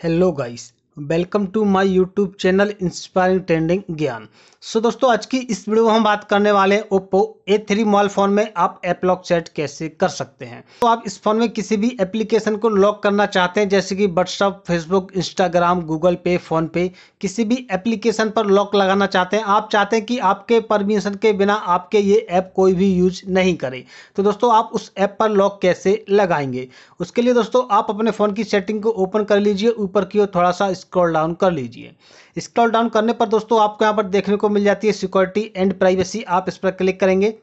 hello guys welcome to my YouTube channel inspiring trending ज्ञान so दोस्तों आज की इस वीडियो में हम बात करने वाले हैं Oppo A three mobile phone में आप एप लॉक सेट कैसे कर सकते हैं तो आप इस फोन में किसी भी एप्लीकेशन को लॉक करना चाहते हैं जैसे कि WhatsApp Facebook Instagram Google Pay PhonePe किसी भी एप्लीकेशन पर लॉक लगाना चाहते हैं आप चाहते हैं कि आपके परमिशन के बिना आपके ये ऐप कोई भी यूज नहीं करे तो दोस्तों आप उस ऐप पर लॉक कैसे लगाएंगे उसके लिए दोस्तों आप अपने फ़ोन की सेटिंग को ओपन कर लीजिए ऊपर की ओर थोड़ा सा स्क्रॉल डाउन कर लीजिए स्क्रॉल डाउन करने पर दोस्तों आपको यहाँ पर देखने को मिल जाती है सिक्योरिटी एंड प्राइवेसी आप इस पर क्लिक करेंगे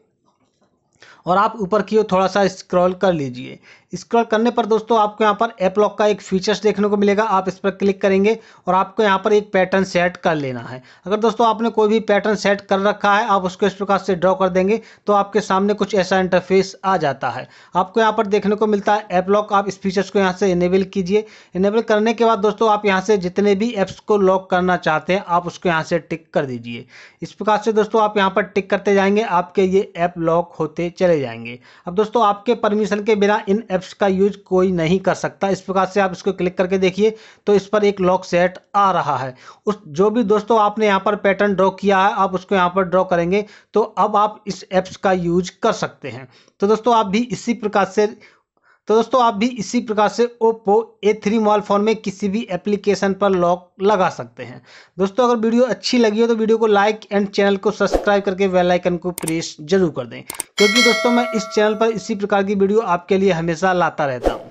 और आप ऊपर की ओर थोड़ा सा स्क्रॉल कर लीजिए स्क्रॉल करने पर दोस्तों आपको यहाँ पर ऐप लॉक का एक फीचर्स देखने को मिलेगा आप इस पर क्लिक करेंगे और आपको यहाँ पर एक पैटर्न सेट कर लेना है अगर दोस्तों आपने कोई भी पैटर्न सेट कर रखा है आप उसको इस प्रकार से ड्रॉ कर देंगे तो आपके सामने कुछ ऐसा इंटरफेस आ जाता है आपको यहाँ पर देखने को मिलता है ऐप लॉक आप इस फीचर्स को यहाँ से इनेबल कीजिए इनेबल करने के बाद दोस्तों आप यहाँ से जितने भी ऐप्स को लॉक करना चाहते हैं आप उसको यहाँ से टिक कर दीजिए इस प्रकार से दोस्तों आप यहाँ पर टिक करते जाएंगे आपके ये ऐप लॉक होते चले जाएंगे अब दोस्तों आपके परमिशन के बिना इन एप्स का यूज कोई नहीं कर सकता इस प्रकार से आप इसको क्लिक करके देखिए तो इस पर एक लॉक सेट आ रहा है उस जो भी दोस्तों आपने यहाँ पर पैटर्न ड्रॉ किया है आप उसको यहाँ पर ड्रॉ करेंगे तो अब आप इस एप्स का यूज कर सकते हैं तो दोस्तों आप भी इसी प्रकार से तो दोस्तों आप भी इसी प्रकार से Oppo A three mobile phone में किसी भी एप्लीकेशन पर लॉक लगा सकते हैं दोस्तों अगर वीडियो अच्छी लगी हो तो वीडियो को लाइक एंड चैनल को सब्सक्राइब करके बेल आइकन को प्रेस जरूर कर दें क्योंकि दोस्तों मैं इस चैनल पर इसी प्रकार की वीडियो आपके लिए हमेशा लाता रहता हूँ